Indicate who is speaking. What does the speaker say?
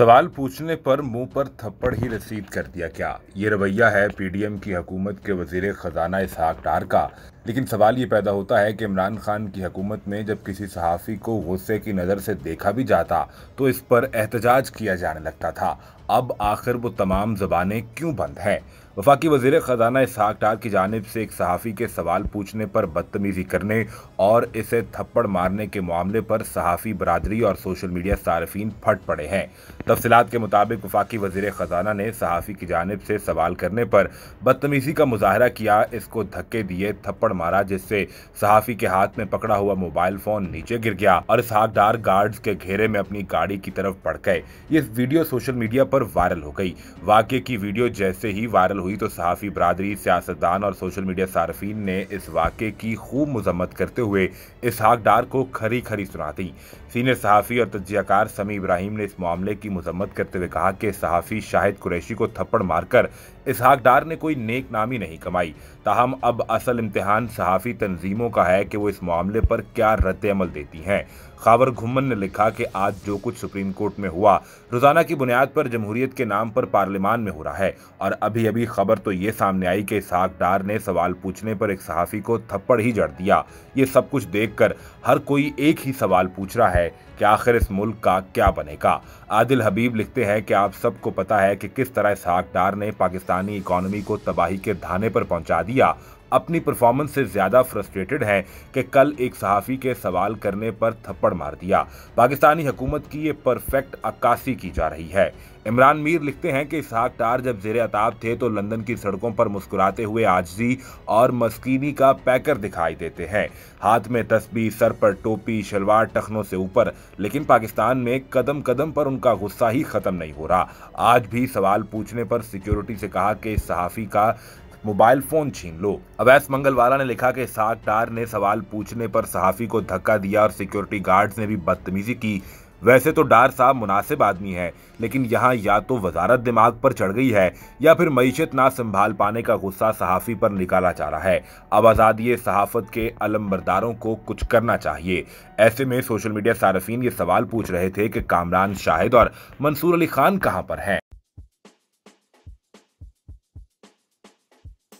Speaker 1: सवाल पूछने पर मुंह पर थप्पड़ ही रसीद कर दिया क्या ये रवैया है पीडीएम की हुकूमत के वजीर ख़जाना इसहाक डार का लेकिन सवाल ये पैदा होता है कि इमरान खान की हुकूमत में जब किसी सहाफ़ी को गुस्से की नज़र से देखा भी जाता तो इस पर एहतजाज किया जाने लगता था अब आखिर वो तमाम जबानें क्यों बंद हैं वफाकी वजीर ख़जाना इसहाक डार की जानब से एक सहाफ़ी के सवाल पूछने पर बदतमीज़ी करने और इसे थप्पड़ मारने के मामले पर सहाफ़ी बरदरी और सोशल मीडिया सार्फिन फट पड़े हैं तफसलत के मुताबिक वफाकी वजीर ख़जाना ने सहाफ़ी की जानब से सवाल करने पर बदतमीज़ी का मुजाहरा किया इसको धक्के दिए थप्पड़ थप्पड़ मारा जिससे सहाफी के हाथ में पकड़ा हुआ मोबाइल फोन नीचे गिर गया और इस हाकदार गार्ड के घेरे में अपनी गाड़ी की तरफ पड़ गए ये वीडियो सोशल मीडिया पर वायरल हो गई वाक्य की वीडियो जैसे ही वायरल हुई तो सहाफी बरादरी सियासतदान और सोशल मीडिया सार्फिन ने इस वाक्य की खूब मजम्मत करते हुए इस हाकदार को खरी खरी सुना दी सीनियर सहाफ़ी और तजियाकार समी इब्राहिम ने इस मामले की मजम्मत करते हुए कहा कि सहाफ़ी शाहिद कुरैशी को थप्पड़ मारकर इसहाक डार ने कोई नेक नामी नहीं कमाई ताहम अब असल इम्तहान सहाफ़ी तंजीमों का है कि वो इस मामले पर क्या रद्द अमल देती हैं खावर घुमन ने लिखा कि आज जो कुछ सुप्रीम कोर्ट में हुआ रोज़ाना की बुनियाद पर जमहूरियत के नाम पर पार्लियामान में हो रहा है और अभी अभी खबर तो ये सामने आई कि इसहाक डार ने सवाल पूछने पर एक सहाफ़ी को थप्पड़ ही जड़ दिया ये सब कुछ कर हर कोई एक ही सवाल पूछ रहा है कि आखिर इस मुल्क का क्या बनेगा आदिल हबीब लिखते हैं कि आप सबको पता है कि किस तरह इसहाक डार ने पाकिस्तान पाकिस्तानी इकोनॉमी को तबाही के धाने पर पहुंचा दिया अपनी परफॉर्मेंस से ज़्यादा फ्रस्ट्रेटेड हैं कि कल एक सहाफ़ी के सवाल करने पर थप्पड़ मार दिया पाकिस्तानी हुकूमत की ये परफेक्ट अक्कासी की जा रही है इमरान मीर लिखते हैं कि इसहाक टार जब जेर अताब थे तो लंदन की सड़कों पर मुस्कुराते हुए आजजी और मस्कीनी का पैकर दिखाई देते हैं हाथ में तस्बी सर पर टोपी शलवार टखनों से ऊपर लेकिन पाकिस्तान में कदम कदम पर उनका गुस्सा ही ख़त्म नहीं हो रहा आज भी सवाल पूछने पर सिक्योरिटी से कहा कि इस सहाफ़ी का मोबाइल फोन छीन लो अवैस मंगलवाला ने लिखा कि टार ने सवाल पूछने पर सहाफी को धक्का दिया और सिक्योरिटी गार्ड्स ने भी बदतमीजी की वैसे तो डार साहब मुनासिब आदमी है लेकिन यहाँ या तो वजारत दिमाग पर चढ़ गई है या फिर मीशत ना संभाल पाने का गुस्सा सहाफ़ी पर निकाला जा रहा है अब आज़ादी सहाफ़त के अलमबरदारों को कुछ करना चाहिए ऐसे में सोशल मीडिया सार्फिन ये सवाल पूछ रहे थे कि कामरान शाहिद और मंसूर अली खान कहाँ पर हैं